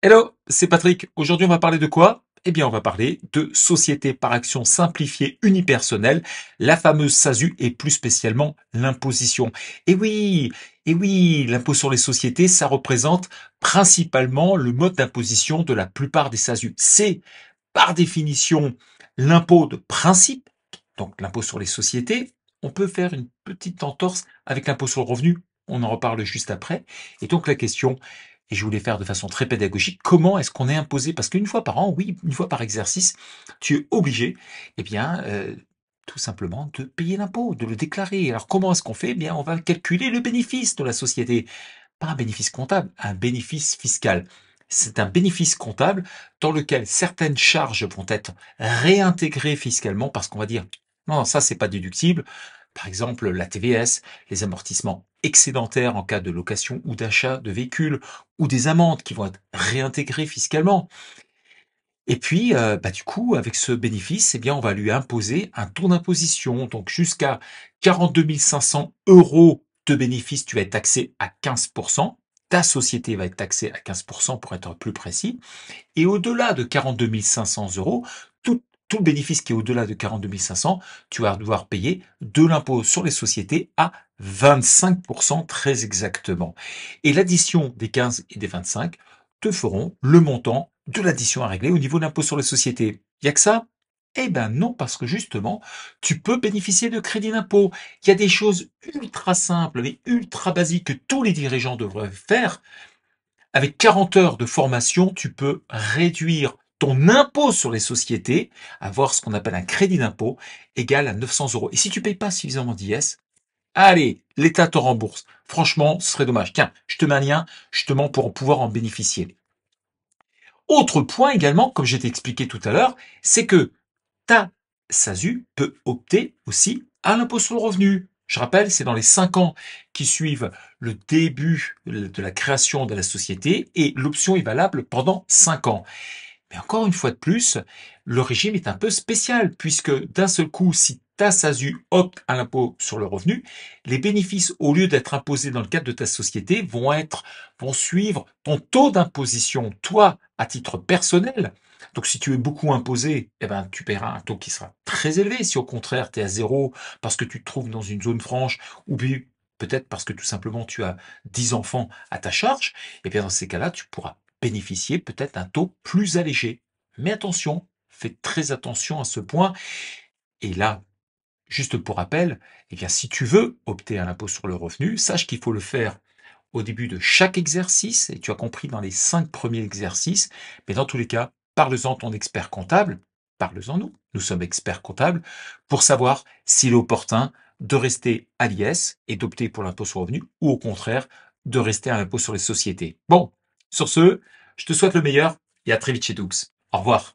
Hello, c'est Patrick. Aujourd'hui, on va parler de quoi Eh bien, on va parler de société par action simplifiée unipersonnelle, la fameuse SASU et plus spécialement l'imposition. Eh oui, et eh oui, l'impôt sur les sociétés, ça représente principalement le mode d'imposition de la plupart des SASU. C'est par définition l'impôt de principe, donc l'impôt sur les sociétés. On peut faire une petite entorse avec l'impôt sur le revenu, on en reparle juste après. Et donc la question, et je voulais faire de façon très pédagogique, comment est-ce qu'on est imposé Parce qu'une fois par an, oui, une fois par exercice, tu es obligé, eh bien, euh, tout simplement de payer l'impôt, de le déclarer. Alors comment est-ce qu'on fait eh bien, on va calculer le bénéfice de la société. Pas un bénéfice comptable, un bénéfice fiscal. C'est un bénéfice comptable dans lequel certaines charges vont être réintégrées fiscalement parce qu'on va dire non, ça c'est pas déductible. Par exemple, la TVS, les amortissements excédentaire en cas de location ou d'achat de véhicules ou des amendes qui vont être réintégrées fiscalement. Et puis, euh, bah, du coup, avec ce bénéfice, eh bien, on va lui imposer un taux d'imposition. Donc, jusqu'à 42 500 euros de bénéfice, tu vas être taxé à 15%. Ta société va être taxée à 15% pour être plus précis. Et au-delà de 42 500 euros, toute tout le bénéfice qui est au-delà de 42 500, tu vas devoir payer de l'impôt sur les sociétés à 25% très exactement. Et l'addition des 15 et des 25 te feront le montant de l'addition à régler au niveau de l'impôt sur les sociétés. Il n'y a que ça eh ben non, parce que justement, tu peux bénéficier de crédit d'impôt. Il y a des choses ultra simples, mais ultra basiques que tous les dirigeants devraient faire. Avec 40 heures de formation, tu peux réduire ton impôt sur les sociétés, avoir ce qu'on appelle un crédit d'impôt, égal à 900 euros. Et si tu payes pas suffisamment d'IS, allez, l'État te rembourse. Franchement, ce serait dommage. Tiens, je te mets un lien justement pour pouvoir en bénéficier. Autre point également, comme j'ai expliqué tout à l'heure, c'est que ta SASU peut opter aussi à l'impôt sur le revenu. Je rappelle, c'est dans les 5 ans qui suivent le début de la création de la société et l'option est valable pendant 5 ans. Mais encore une fois de plus, le régime est un peu spécial, puisque d'un seul coup, si ta SASU opte à l'impôt sur le revenu, les bénéfices, au lieu d'être imposés dans le cadre de ta société, vont être, vont suivre ton taux d'imposition, toi, à titre personnel. Donc, si tu es beaucoup imposé, eh ben, tu paieras un taux qui sera très élevé. Si au contraire, tu es à zéro parce que tu te trouves dans une zone franche ou peut-être parce que tout simplement tu as 10 enfants à ta charge, et eh bien dans ces cas-là, tu pourras bénéficier peut-être d'un taux plus allégé. Mais attention, faites très attention à ce point. Et là, juste pour rappel, eh bien, si tu veux opter à l'impôt sur le revenu, sache qu'il faut le faire au début de chaque exercice, et tu as compris dans les cinq premiers exercices, mais dans tous les cas, parle-en ton expert comptable, parle-en nous, nous sommes experts comptables, pour savoir s'il est opportun de rester à l'IS et d'opter pour l'impôt sur le revenu, ou au contraire, de rester à l'impôt sur les sociétés. Bon, sur ce, je te souhaite le meilleur et à très vite chez doux. Au revoir.